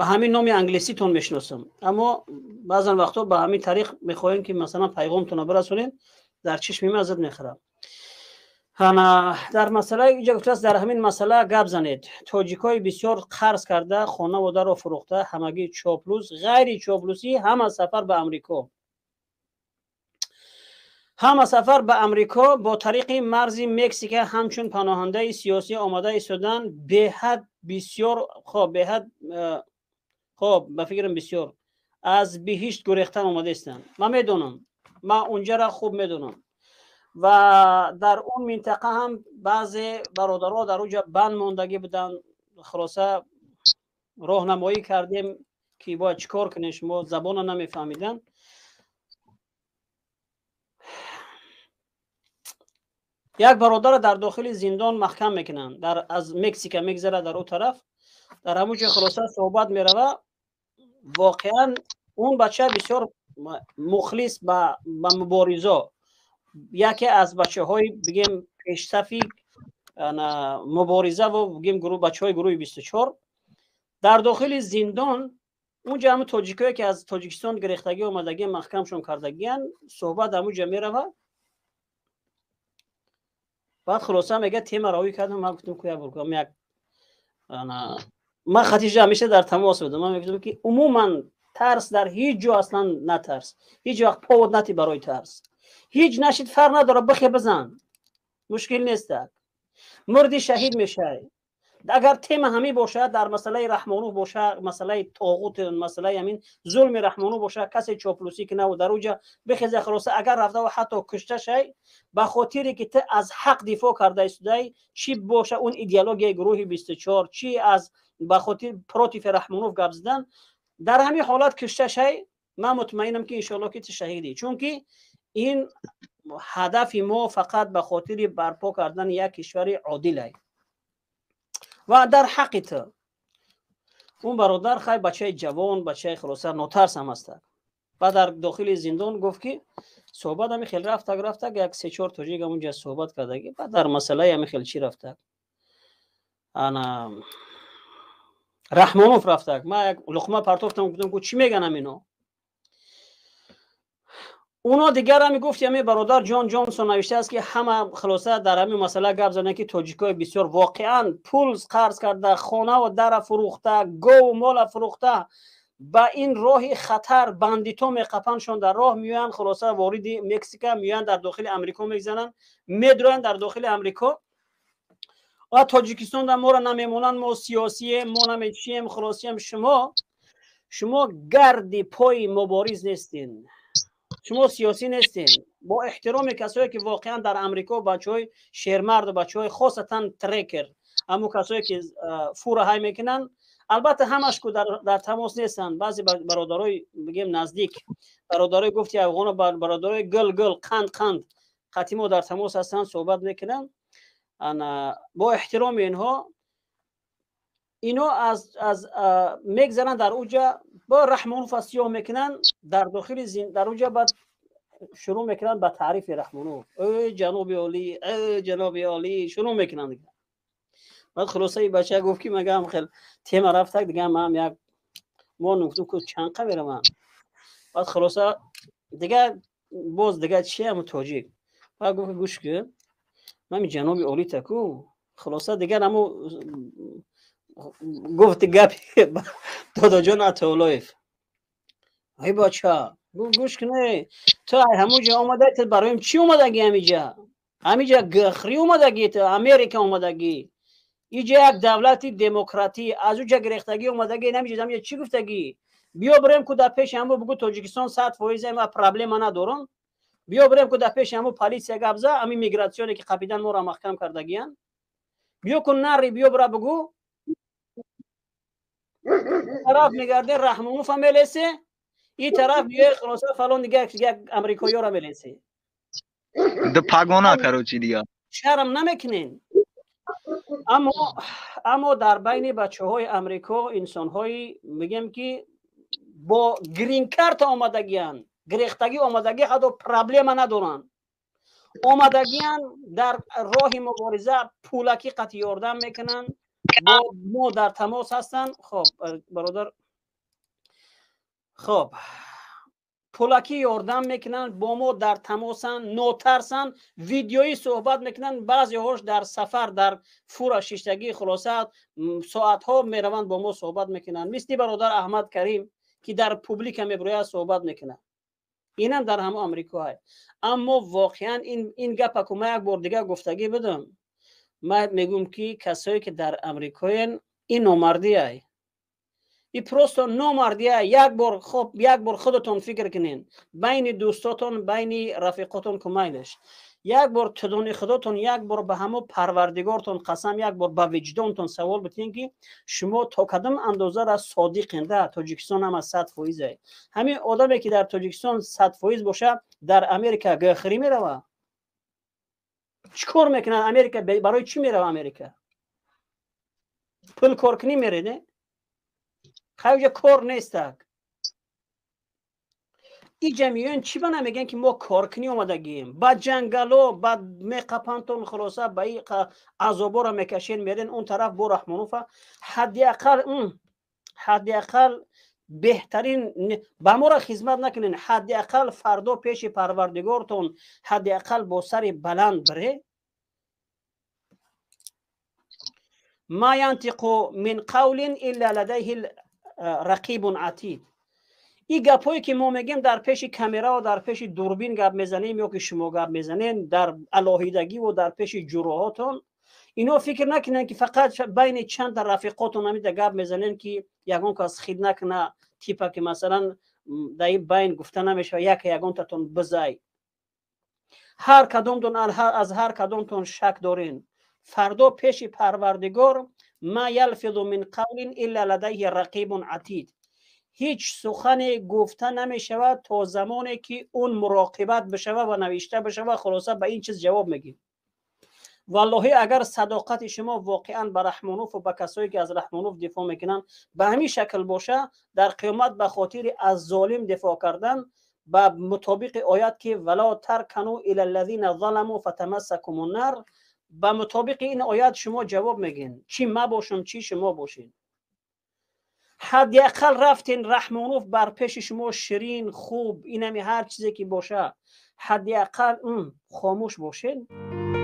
به همین نام تون میشناسم اما بعضا وقتا به همین طریق میخواین که مثلا پیغامتون رو برسونین در چشم من ازت میخرم در مسئله اینجا گفته در همین مسئله گپ زنید تاجیکای بسیار قرض کرده خانه و در فروخته همگی چاپلوس غیر چاپلوسی هم سفر به امریکا هم سفر به امریکا با طریق مرز مکزیک همچون پناهنده سیاسی آمده ایستادن به حد بسیار خب به حد خب به فکرم بسیار از بهشت گریختن اومده استن. ما میدونم ما اونجا را خوب میدونم و در اون منطقه هم بعضی برادرها در اونجا بند ماندگی بودن خلاصه راهنمایی کردیم که باید چیکار کنیم شما زبان نمیفهمیدن یک برادر در داخل زندان محکم میکنن در از مکزیک میگذره در اون طرف در همونجا خلاصه صحبت میروه واقعا اون بچه بسیار مخلص به مبارزه یکی از بچه های بگیم پیشتفی یعنی مبارزه و بگیم گروه بچه های گروه 24 در داخل زندان اون جمع تاجیکایی که از تاجیکستان گرفتگی اومدگی محکمشون کردگی هن صحبت همونجا میرود بعد خلاصه میگه تیم راوی کردم من گفتم کویا برگم یک من خدیجه همیشه در تماس بودم من میگفتم که عموما ترس در هیچ جا اصلا نترس هیچ وقت پاود نتی برای ترس هیچ نشید فر نداره بخی بزن مشکل نیست مردی شهید میشه اگر تیم همی باشه، در مسئله رحمانو باشه، مسئله طاغوت مسئله همین ظلم رحمانو باشه، کسی چاپلوسی که نو در اوجا بخیز خلاصه اگر رفته و حتی کشته شه، به خاطری که تو از حق دفاع کرده استودای چی باشه اون ایدئولوژی گروه 24 چی از به خاطر پروتی فرحمونوف گرزدن در همین حالت کشته شای من مطمئنم که انشالله که شهیدی چون که این هدف ما فقط به خاطر برپا کردن یک کشور عادل و در حقیت اون برادر خیلی بچه جوان بچه خلاصه نترس هم است بعد در داخل زندان گفت که صحبت همی خیلی رفت گرفته یک سه چور توجیگ همونجا صحبت کرده بعد در مسئله همی خیلی چی رفت رحمانوف رفتک من یک لقمه خب پرتافتم گفتم گفت چی میگنم اینا اونا دیگر هم گفت همه یعنی برادر جان جانسون نوشته است که همه خلاصه در همین مسئله گپ که تاجیکای بسیار واقعا پول قرض کرده خانه و در فروخته گو و مال فروخته با این راه خطر بندیتو میقپنشون در راه میان خلاصه واردی مکسیکا میان در داخل امریکا میزنن میدروین در داخل امریکا و تاجیکستان در ما را نمیمونن ما سیاسی ما نمیچیم خلاصی هم شما شما گرد پای مبارز نیستین شما سیاسی نیستین با احترام کسایی که واقعا در امریکا بچه های شیرمرد و بچه های خاصتا ترکر اما کسایی که فور های میکنن البته همش که در, در تماس نیستن بعضی برادرای بگیم نزدیک برادرای گفتی افغان و برادرای گل گل قند قند قطی در تماس هستن صحبت میکنن با احترام اینها اینا از, از میگذرن در اوجا با رحمانوف فسیو میکنن در داخل زین در اوجا بعد شروع میکنن به تعریف رحمانوف ای جناب عالی ای جناب عالی شروع میکنن دیگه بعد خلاصه بچه گفت که مگه هم خیلی تیم رفت دیگه من هم یک ما نگفتم که چنقه میرم بعد خلاصه دیگه باز دیگه چی هم توجیه بعد گفت گوش کن من جناب اولی تکو خلاصه دیگر همو گفت گپ دادا جان اتولایف ای بچه گوش کنه تو همو جا آمده برایم چی جا همیجا همیجا گخری اومدگی تا امریکا اومدگی اینجا یک دولتی دموکراتی از اونجا گرفتگی اومدگی نمی یه چی گفتگی بیا بریم که در پیش همو بگو تاجیکستان 100 ایم ما پرابلم ندارن بیا بریم که در پیش همو یک گبزه امی میگراتسیونی که قبیدن ما را مخکم کردگیان بیا کن نری بیا برا بگو طرف رحمه و فمیلیسی ای طرف بیو خلاصه فلان دیگه یک امریکایی را میلیسی ده پاگونا کرو چی دیا؟ شرم نمیکنین اما اما در بین بچه های امریکا انسان هایی میگم که با گرین کارت آمده گریختگی و آمادگی پرابلم ندارن آمدگی هم در راه مبارزه پولکی قطعی یاردن میکنن با ما در تماس هستن خب برادر خب پولکی یاردم میکنن با ما در تماسن نوترسن ویدیویی صحبت میکنن بعضی هاش در سفر در فورا ششتگی خلاصت ساعت ها میروند با ما صحبت میکنن مثلی برادر احمد کریم که در پبلیک هم صحبت میکنن هم در هم آمریکا هست اما واقعا این این گپ که من یک بار دیگه گفتگی بدم من میگم که کسایی که در امریکا این نامردی ای این پروست نامردی یک بار خوب یک بار خودتون فکر کنین بین دوستاتون بین رفیقاتون کمایدش یک بار تدون خداتون یک بار به همو پروردگارتون قسم یک بار به وجدانتون سوال بتین که شما تا کدام اندازه را صادقین در تاجیکستان هم از 100 فویزه. همین آدمی که در تاجیکستان 100 فویز باشه در امریکا گخری میروه چکار میکنن امریکا برای چی می میروه امریکا پول کار کنی میره نه خیلی کار نیست این جمعیان چی بنا میگن که ما کارکنی اومدگیم با جنگلو با میقپانتون خلاصا، با این عذابا را میکشین میرین اون طرف برو رحمانوفا اقل اون اقل بهترین با ما را خدمت نکنین اقل فردا پیش پروردگارتون اقل با سر بلند بره ما ينطق من قول الا لديه رقیب عتید این گپایی که ما میگیم در پیش کامیرا و در پیش دوربین گپ میزنیم یا که شما گپ میزنین در الاهیدگی و در پیش جروهاتون اینا فکر نکنن که فقط بین چند رفیقاتون رفیقاتون در گپ میزنین که یگان کس خید نکنه تیپا که مثلا در این بین گفته نمیشه یک یگان تون بزای هر دون از هر تون شک دارین فردا پیش پروردگار ما یلفظ من قول الا لدیه رقیب عتید هیچ سخن گفته نمی شود تا زمانی که اون مراقبت بشه و نوشته و خلاصه به این چیز جواب میگیم والله اگر صداقت شما واقعا به رحمانوف و به کسایی که از رحمانوف دفاع میکنن به همین شکل باشه در قیامت به خاطر از ظالم دفاع کردن به مطابق آیت که ولا ترکنو الی الذین ظلموا فتمسکم النار به مطابق این آیت شما جواب میگین چی ما باشم چی شما باشین حداقل رفتین رحمانوف بر پیش شما شرین، خوب اینمی هر چیزی که باشه حداقل خاموش باشین